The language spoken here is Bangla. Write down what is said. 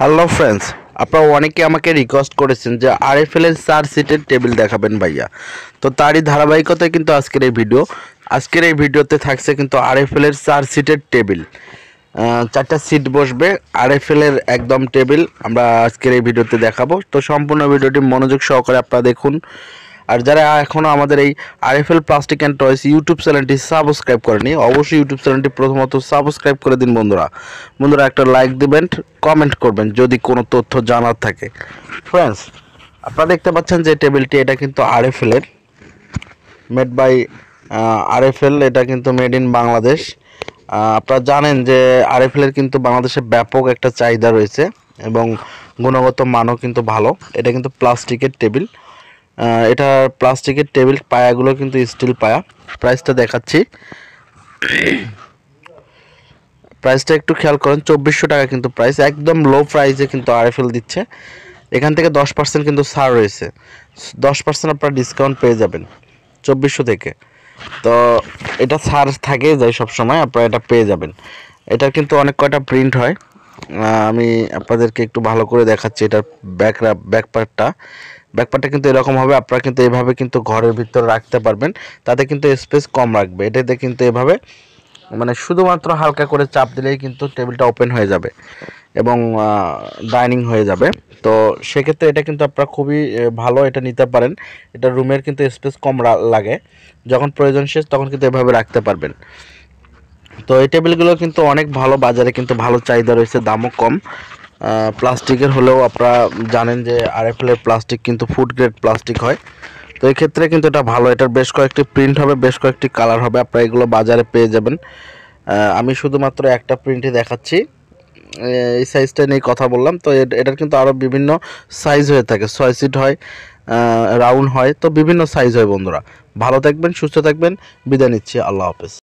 হ্যালো ফ্রেন্ডস আপনারা অনেকে আমাকে রিকোয়েস্ট করেছেন যে আর এফ এল চার সিটের টেবিল দেখাবেন ভাইয়া তো তারই ধারাবাহিকতায় কিন্তু আজকের এই ভিডিও আজকের এই ভিডিওতে থাকছে কিন্তু আর এফ এল চার সিটের টেবিল চারটা সিট বসবে আর এফ এলের একদম টেবিল আমরা আজকের এই ভিডিওতে দেখাবো তো সম্পূর্ণ ভিডিওটি মনোযোগ সহকারে আপনারা দেখুন আর যারা এখনও আমাদের এই RFL plastic and toys YouTube চ্যানেলটি সাবস্ক্রাইব করেনি অবশ্যই ইউটিউব চ্যানেলটি প্রথমত সাবস্ক্রাইব করে দিন বন্ধুরা বন্ধুরা একটা লাইক দেবেন কমেন্ট করবেন যদি কোনো তথ্য জানার থাকে ফ্রেন্ডস আপনারা দেখতে পাচ্ছেন যে টেবিলটি এটা কিন্তু আরএফএলের মেড বাই আরএফএল এটা কিন্তু মেড ইন বাংলাদেশ আপনারা জানেন যে আরএফএলের কিন্তু বাংলাদেশে ব্যাপক একটা চাহিদা রয়েছে এবং গুণগত মানও কিন্তু ভালো এটা কিন্তু প্লাস্টিকের টেবিল এটা প্লাস্টিকের টেবিল পায়াগুলো কিন্তু স্টিল পায়া প্রাইসটা দেখাচ্ছি প্রাইসটা একটু খেয়াল করেন চব্বিশশো টাকা কিন্তু প্রাইস একদম লো প্রাইসে কিন্তু আরএফএল দিচ্ছে এখান থেকে দশ পার্সেন্ট কিন্তু ছাড় রয়েছে দশ পার্সেন্ট আপনারা ডিসকাউন্ট পেয়ে যাবেন চব্বিশশো থেকে তো এটা ছাড় থাকে যায় সবসময় আপনারা এটা পেয়ে যাবেন এটা কিন্তু অনেক কয়টা প্রিন্ট হয় আমি আপনাদেরকে একটু ভালো করে দেখাচ্ছি এটার ব্যাকরা ব্যাকপারটা ব্যাকপ্যাকটা কিন্তু এরকম হবে আপনারা কিন্তু এভাবে কিন্তু ঘরের ভিতরে রাখতে পারবেন তাতে কিন্তু স্পেস কম রাখবে এটাতে কিন্তু এভাবে মানে শুধুমাত্র হালকা করে চাপ দিলেই কিন্তু টেবিলটা ওপেন হয়ে যাবে এবং ডাইনিং হয়ে যাবে তো সেক্ষেত্রে এটা কিন্তু আপনারা খুবই ভালো এটা নিতে পারেন এটা রুমের কিন্তু স্পেস কম লাগে যখন প্রয়োজন শেষ তখন কিন্তু এভাবে রাখতে পারবেন তো এই টেবিলগুলো কিন্তু অনেক ভালো বাজারে কিন্তু ভালো চাহিদা রয়েছে দামও কম প্লাস্টিকের হলেও আপনারা জানেন যে আরএফএলের প্লাস্টিক কিন্তু ফুড গ্রেড প্লাস্টিক হয় তো এক্ষেত্রে কিন্তু এটা ভালো এটার বেশ কয়েকটি প্রিন্ট হবে বেশ কয়েকটি কালার হবে আপনারা এগুলো বাজারে পেয়ে যাবেন আমি শুধুমাত্র একটা প্রিন্টই দেখাচ্ছি এই সাইজটা নিয়ে কথা বললাম তো এটার কিন্তু আরও বিভিন্ন সাইজ হয়ে থাকে ছয় সিট হয় রাউন্ড হয় তো বিভিন্ন সাইজ হয় বন্ধুরা ভালো থাকবেন সুস্থ থাকবেন বিদায় নিচ্ছি আল্লাহ হাফেজ